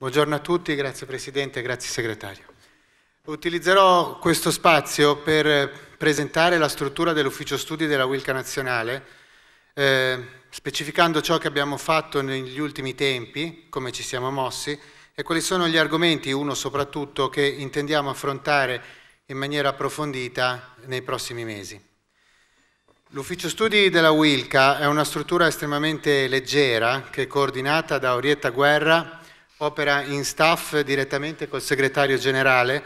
Buongiorno a tutti, grazie Presidente, grazie Segretario. Utilizzerò questo spazio per presentare la struttura dell'Ufficio Studi della Wilca Nazionale, eh, specificando ciò che abbiamo fatto negli ultimi tempi, come ci siamo mossi, e quali sono gli argomenti, uno soprattutto, che intendiamo affrontare in maniera approfondita nei prossimi mesi. L'Ufficio Studi della Wilca è una struttura estremamente leggera che è coordinata da Orietta Guerra, opera in staff direttamente col segretario generale,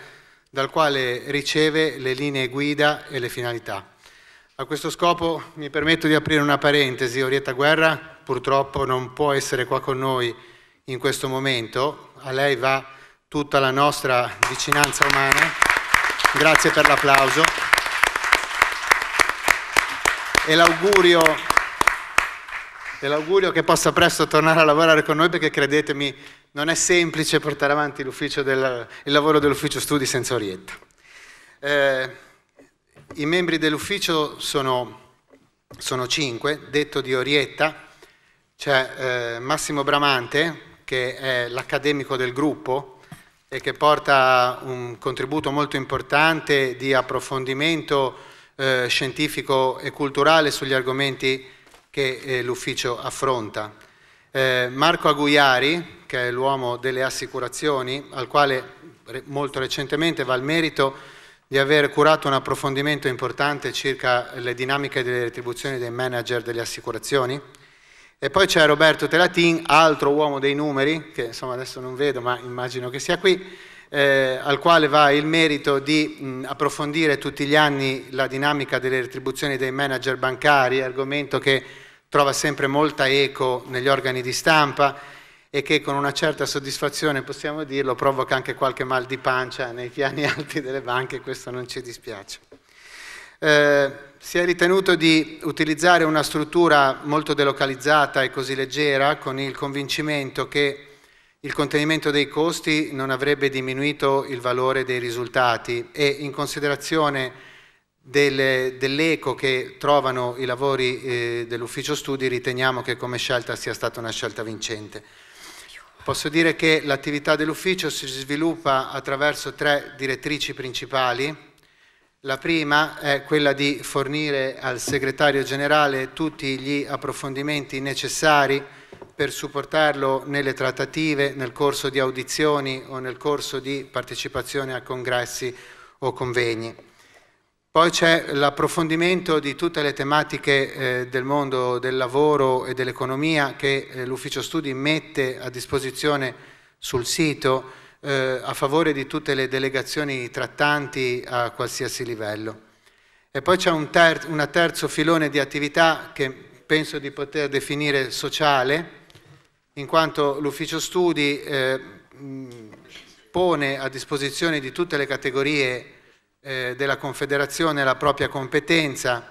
dal quale riceve le linee guida e le finalità. A questo scopo mi permetto di aprire una parentesi. Orietta Guerra purtroppo non può essere qua con noi in questo momento, a lei va tutta la nostra vicinanza umana. Grazie per l'applauso. E l'augurio che possa presto tornare a lavorare con noi perché credetemi non è semplice portare avanti del, il lavoro dell'ufficio studi senza Orietta. Eh, I membri dell'ufficio sono, sono, cinque, detto di Orietta, c'è eh, Massimo Bramante, che è l'accademico del gruppo e che porta un contributo molto importante di approfondimento eh, scientifico e culturale sugli argomenti che eh, l'ufficio affronta. Eh, Marco Aguiari, che è l'uomo delle assicurazioni, al quale molto recentemente va il merito di aver curato un approfondimento importante circa le dinamiche delle retribuzioni dei manager delle assicurazioni. E poi c'è Roberto Telatin, altro uomo dei numeri, che insomma adesso non vedo ma immagino che sia qui, eh, al quale va il merito di mh, approfondire tutti gli anni la dinamica delle retribuzioni dei manager bancari, argomento che trova sempre molta eco negli organi di stampa e che con una certa soddisfazione, possiamo dirlo, provoca anche qualche mal di pancia nei piani alti delle banche, questo non ci dispiace. Eh, si è ritenuto di utilizzare una struttura molto delocalizzata e così leggera con il convincimento che il contenimento dei costi non avrebbe diminuito il valore dei risultati e in considerazione dell'eco che trovano i lavori eh, dell'ufficio studi riteniamo che come scelta sia stata una scelta vincente. Posso dire che l'attività dell'ufficio si sviluppa attraverso tre direttrici principali. La prima è quella di fornire al segretario generale tutti gli approfondimenti necessari per supportarlo nelle trattative, nel corso di audizioni o nel corso di partecipazione a congressi o convegni. Poi c'è l'approfondimento di tutte le tematiche eh, del mondo del lavoro e dell'economia che eh, l'Ufficio Studi mette a disposizione sul sito eh, a favore di tutte le delegazioni trattanti a qualsiasi livello. E poi c'è un, ter un terzo filone di attività che penso di poter definire sociale, in quanto l'Ufficio Studi eh, pone a disposizione di tutte le categorie eh, della Confederazione la propria competenza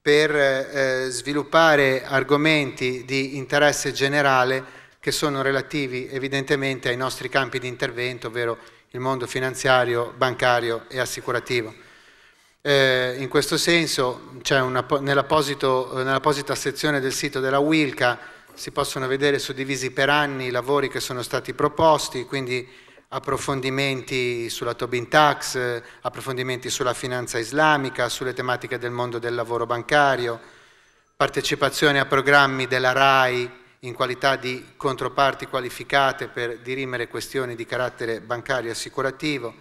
per eh, eh, sviluppare argomenti di interesse generale che sono relativi evidentemente ai nostri campi di intervento, ovvero il mondo finanziario, bancario e assicurativo. in questo senso, nell'apposita sezione del sito della Wilca si possono vedere suddivisi per anni i lavori che sono stati proposti, quindi approfondimenti sulla Tobin Tax, approfondimenti sulla finanza islamica, sulle tematiche del mondo del lavoro bancario, partecipazione a programmi della RAI in qualità di controparti qualificate per dirimere questioni di carattere bancario e assicurativo.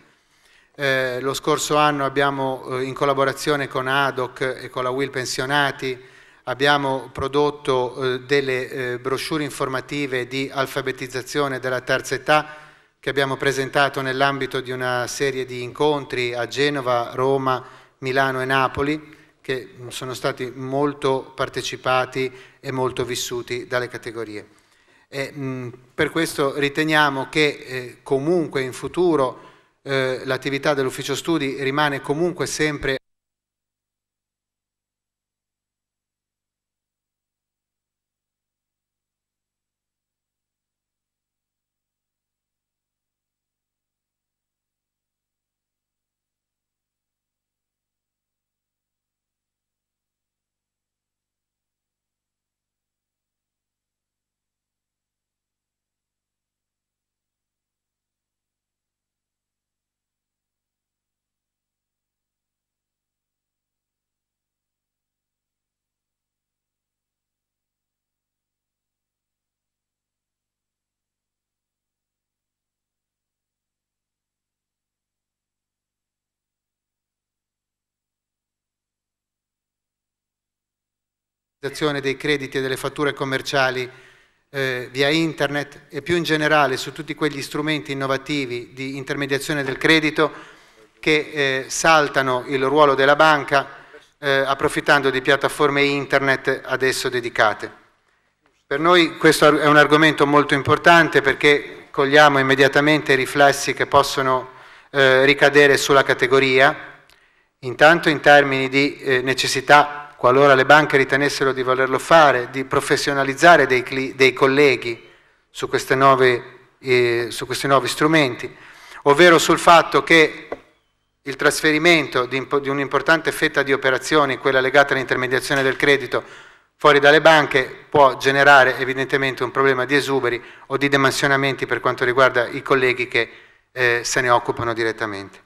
Eh, lo scorso anno abbiamo, eh, in collaborazione con ADOC e con la Will Pensionati, abbiamo prodotto eh, delle eh, brochure informative di alfabetizzazione della terza età che abbiamo presentato nell'ambito di una serie di incontri a Genova, Roma, Milano e Napoli, che sono stati molto partecipati e molto vissuti dalle categorie. E, mh, mm, per questo riteniamo che eh, comunque in futuro eh, l'attività dell'ufficio studi rimane comunque sempre digitalizzazione dei crediti e delle fatture commerciali eh, via internet e più in generale su tutti quegli strumenti innovativi di intermediazione del credito che eh, saltano il ruolo della banca eh, approfittando di piattaforme internet ad esso dedicate. Per noi questo è un argomento molto importante perché cogliamo immediatamente i riflessi che possono eh, ricadere sulla categoria, intanto in termini di eh, necessità qualora le banche ritenessero di volerlo fare, di professionalizzare dei, dei colleghi su, nuove, eh, su questi nuovi strumenti, ovvero sul fatto che il trasferimento di, di un'importante fetta di operazioni, quella legata all'intermediazione del credito, fuori dalle banche può generare evidentemente un problema di esuberi o di demansionamenti per quanto riguarda i colleghi che eh, se ne occupano direttamente.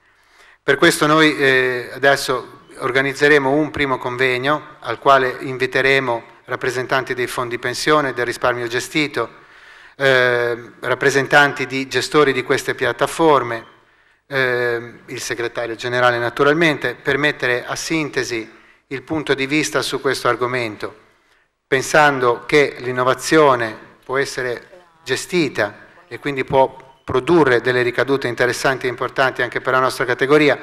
Per questo noi eh, adesso organizzeremo un primo convegno al quale inviteremo rappresentanti dei fondi pensione, del risparmio gestito, eh, rappresentanti di gestori di queste piattaforme, eh, il segretario generale naturalmente, per mettere a sintesi il punto di vista su questo argomento, pensando che l'innovazione può essere gestita e quindi può produrre delle ricadute interessanti e importanti anche per la nostra categoria,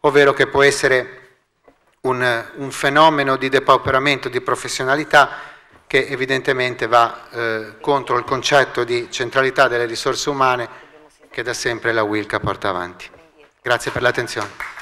ovvero che può essere un, un, fenomeno di depauperamento di professionalità che evidentemente va eh, contro il concetto di centralità delle risorse umane che da sempre la WILCA porta avanti. Grazie per l'attenzione.